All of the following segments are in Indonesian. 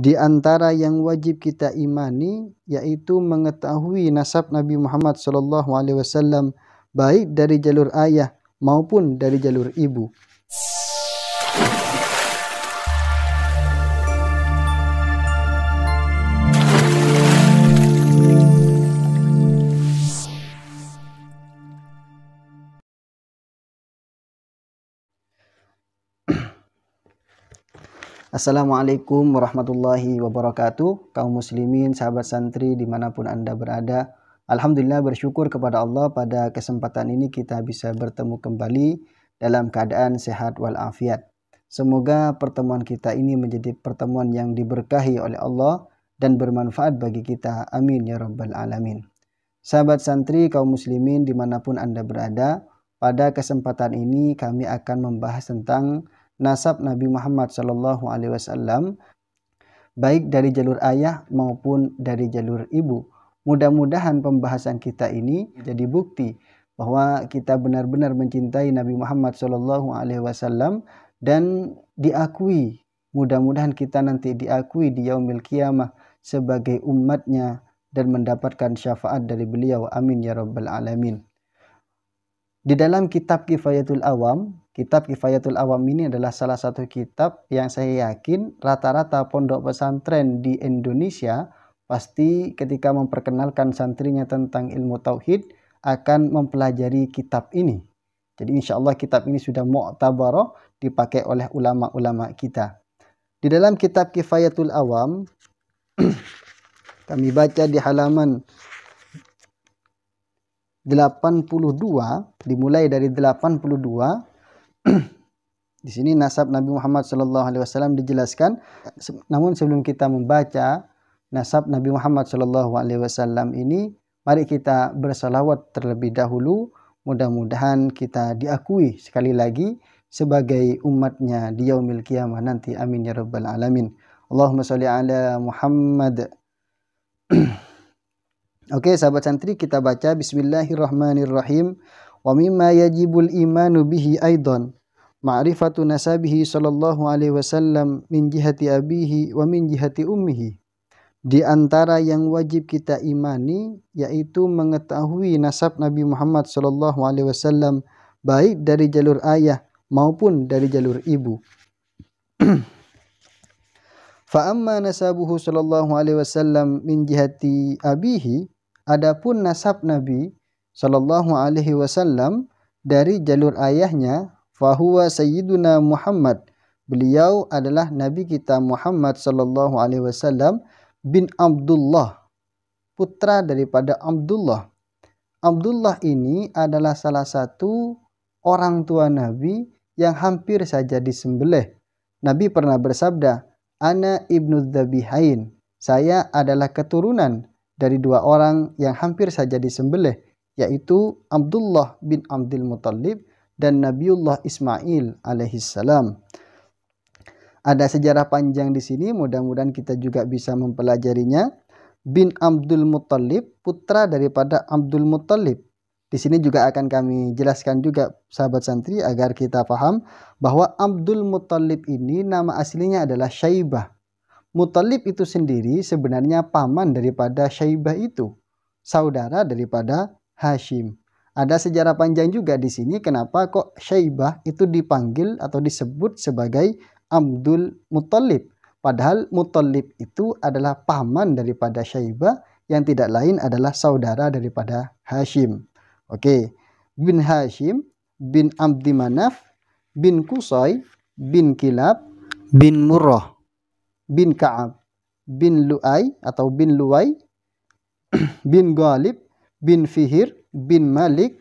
Di antara yang wajib kita imani yaitu mengetahui nasab Nabi Muhammad sallallahu Alaihi Wasallam baik dari jalur ayah maupun dari jalur ibu. Assalamualaikum warahmatullahi wabarakatuh Kaum muslimin, sahabat santri dimanapun anda berada Alhamdulillah bersyukur kepada Allah pada kesempatan ini kita bisa bertemu kembali dalam keadaan sehat walafiat Semoga pertemuan kita ini menjadi pertemuan yang diberkahi oleh Allah dan bermanfaat bagi kita amin ya rabbal alamin Sahabat santri kaum muslimin dimanapun anda berada pada kesempatan ini kami akan membahas tentang nasab Nabi Muhammad Shallallahu Alaihi Wasallam baik dari jalur ayah maupun dari jalur ibu. Mudah-mudahan pembahasan kita ini jadi bukti bahwa kita benar-benar mencintai Nabi Muhammad Shallallahu Alaihi Wasallam dan diakui. Mudah-mudahan kita nanti diakui di yaumil kiamah sebagai umatnya dan mendapatkan syafaat dari beliau. Amin ya rabbal alamin. Di dalam kitab Kifayatul Awam Kitab Kifayatul Awam ini adalah salah satu kitab yang saya yakin rata-rata pondok pesantren di Indonesia pasti ketika memperkenalkan santrinya tentang ilmu tauhid akan mempelajari kitab ini. Jadi insya Allah kitab ini sudah mu'tabaroh dipakai oleh ulama-ulama kita. Di dalam kitab Kifayatul Awam kami baca di halaman 82 dimulai dari 82 di sini nasab Nabi Muhammad Shallallahu Alaihi Wasallam dijelaskan. Namun sebelum kita membaca nasab Nabi Muhammad Shallallahu Alaihi Wasallam ini, mari kita bersalawat terlebih dahulu. Mudah-mudahan kita diakui sekali lagi sebagai umatnya di yaumil kiamah nanti. Amin ya rabbal alamin. Allahumma sholli ala Muhammad. Oke, sahabat santri kita baca bismillahirrahmanirrahim wa mimma yajibul imanu bihi aidan ma'rifatu nasabihi sallallahu alaihi wasallam min jihati abihi wa min jihati ummihi. Di antara yang wajib kita imani yaitu mengetahui nasab Nabi Muhammad sallallahu alaihi wasallam baik dari jalur ayah maupun dari jalur ibu. Fa amma nasabuhu sallallahu alaihi wasallam min jihati abihi, adapun nasab Nabi sallallahu alaihi wasallam dari jalur ayahnya fahuwa sayyiduna Muhammad. Beliau adalah nabi kita Muhammad sallallahu alaihi wasallam bin Abdullah, putra daripada Abdullah. Abdullah ini adalah salah satu orang tua nabi yang hampir saja disembelih. Nabi pernah bersabda, "Ana ibnu Dhabihain." Saya adalah keturunan dari dua orang yang hampir saja disembelih, yaitu Abdullah bin Abdul Muthalib dan Nabiullah Ismail alaihissalam. Ada sejarah panjang di sini, mudah-mudahan kita juga bisa mempelajarinya. Bin Abdul Muttalib, putra daripada Abdul Muttalib. Di sini juga akan kami jelaskan juga sahabat santri agar kita paham bahwa Abdul Muttalib ini nama aslinya adalah Syaibah. Muttalib itu sendiri sebenarnya paman daripada Syaibah itu, saudara daripada Hashim. Ada sejarah panjang juga di sini kenapa kok Syaibah itu dipanggil atau disebut sebagai Abdul Muttalib. Padahal Muttalib itu adalah paman daripada Syaibah yang tidak lain adalah saudara daripada Hashim. Oke, bin Hashim, bin Abdi Manaf, bin Kusai, bin Kilab, bin Murrah, bin Ka'ab, bin Lu'ai atau bin Lu'ai, bin Galib bin Fihir, bin Malik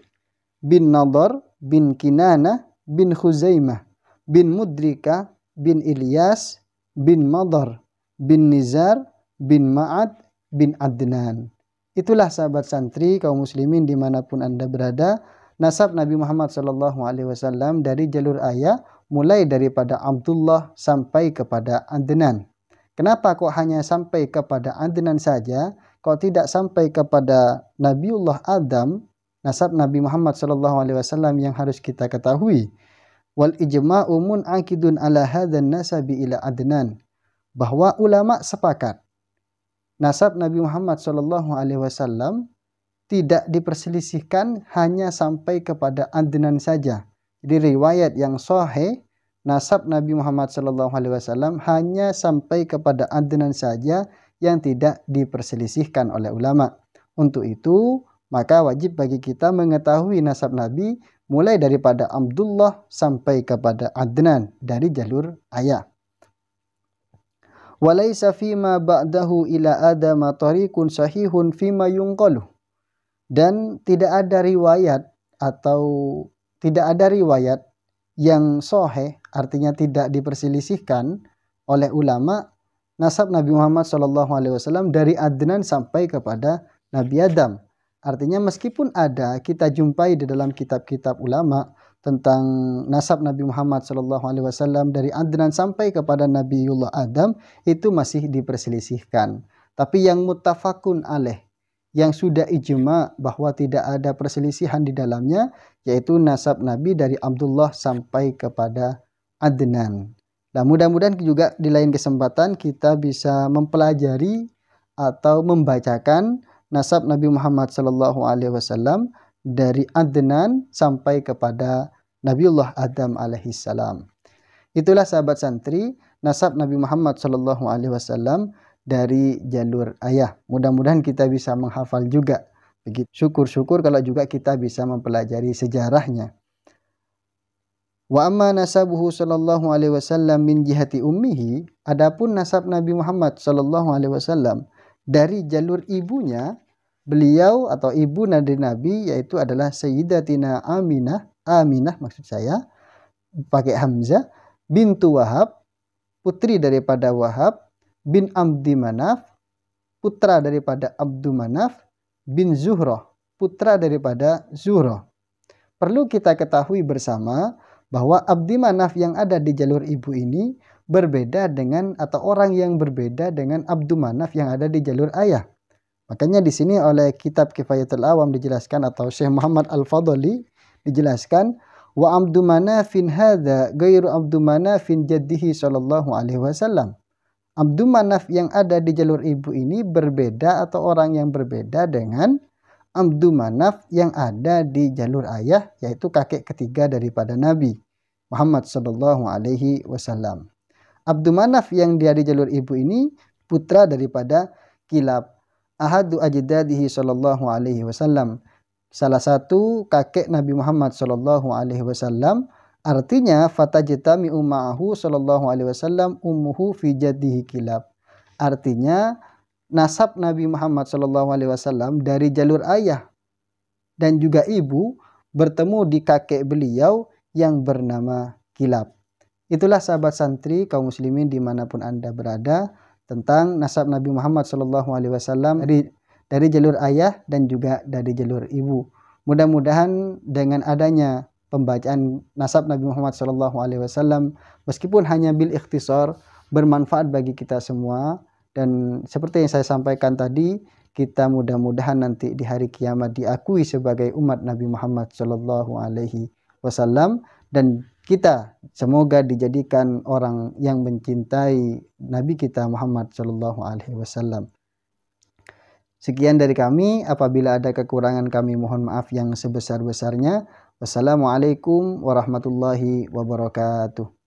bin Nadar bin Kinana bin Khuzaimah bin Mudrika bin Ilyas bin Madar bin Nizar bin Ma'ad bin Adnan. Itulah sahabat santri kaum muslimin dimanapun anda berada. Nasab Nabi Muhammad SAW dari jalur ayah mulai daripada Abdullah sampai kepada Adnan. Kenapa kok hanya sampai kepada Adnan saja? kalau tidak sampai kepada Nabiullah Adam nasab Nabi Muhammad sallallahu alaihi wasallam yang harus kita ketahui wal ijma'u mun'akidun ala hadzan nasabi ila adnan bahwa ulama sepakat nasab Nabi Muhammad sallallahu alaihi wasallam tidak diperselisihkan hanya sampai kepada Adnan saja. Jadi riwayat yang sahih nasab Nabi Muhammad sallallahu alaihi wasallam hanya sampai kepada Adnan saja yang tidak diperselisihkan oleh ulama. Untuk itu, maka wajib bagi kita mengetahui nasab Nabi mulai daripada Abdullah sampai kepada Adnan dari jalur ayah. Walaysa fima ba'dahu ila adama tariqun sahihun fima yunqalu. Dan tidak ada riwayat atau tidak ada riwayat yang soheh artinya tidak diperselisihkan oleh ulama nasab Nabi Muhammad Shallallahu Alaihi Wasallam dari Adnan sampai kepada Nabi Adam. Artinya meskipun ada kita jumpai di dalam kitab-kitab ulama tentang nasab Nabi Muhammad Shallallahu Alaihi Wasallam dari Adnan sampai kepada Nabiullah Adam itu masih diperselisihkan. Tapi yang mutafakun aleh yang sudah ijma bahwa tidak ada perselisihan di dalamnya yaitu nasab Nabi dari Abdullah sampai kepada Adnan. Nah, mudah-mudahan juga di lain kesempatan kita bisa mempelajari atau membacakan nasab Nabi Muhammad Shallallahu Alaihi Wasallam dari Adnan sampai kepada Nabiullah Adam alaihi salam. Itulah sahabat santri nasab Nabi Muhammad Shallallahu Alaihi Wasallam dari jalur ayah. Mudah-mudahan kita bisa menghafal juga. Begitu. Syukur-syukur kalau juga kita bisa mempelajari sejarahnya. Wa amma nasabuhu sallallahu alaihi wasallam min jihati ummihi, adapun nasab Nabi Muhammad sallallahu alaihi wasallam dari jalur ibunya, beliau atau ibu dari Nabi yaitu adalah Sayyidatina Aminah, Aminah maksud saya pakai hamzah bintu Wahab, putri daripada Wahab bin Abdi Manaf, putra daripada Abdu Manaf bin Zuhroh, putra daripada Zuhroh. Perlu kita ketahui bersama bahwa abdi manaf yang ada di jalur ibu ini berbeda dengan atau orang yang berbeda dengan abdu manaf yang ada di jalur ayah. Makanya di sini oleh kitab Kifayatul Awam dijelaskan atau Syekh Muhammad Al-Fadli dijelaskan wa abdu manafin hadza ghairu abdu manafin jaddihi sallallahu alaihi wasallam. Abdu manaf yang ada di jalur ibu ini berbeda atau orang yang berbeda dengan Abdu Manaf yang ada di jalur ayah yaitu kakek ketiga daripada Nabi Muhammad Shallallahu Alaihi Wasallam. Abdu Manaf yang dia di jalur ibu ini putra daripada Kilab Ahadu Ajdadihi Shallallahu Alaihi Wasallam. Salah satu kakek Nabi Muhammad Shallallahu Alaihi Wasallam artinya fatajtami umahu Shallallahu Alaihi Wasallam ummuhu fijadihi kilab. Artinya nasab Nabi Muhammad Alaihi Wasallam dari jalur ayah dan juga ibu bertemu di kakek beliau yang bernama Kilab. Itulah sahabat santri kaum muslimin dimanapun anda berada tentang nasab Nabi Muhammad SAW dari, dari jalur ayah dan juga dari jalur ibu. Mudah-mudahan dengan adanya pembacaan nasab Nabi Muhammad Alaihi Wasallam, meskipun hanya bil ikhtisar bermanfaat bagi kita semua dan seperti yang saya sampaikan tadi, kita mudah-mudahan nanti di hari kiamat diakui sebagai umat Nabi Muhammad Shallallahu Alaihi Wasallam dan kita semoga dijadikan orang yang mencintai Nabi kita Muhammad Shallallahu Alaihi Wasallam. Sekian dari kami. Apabila ada kekurangan kami mohon maaf yang sebesar-besarnya. Wassalamualaikum warahmatullahi wabarakatuh.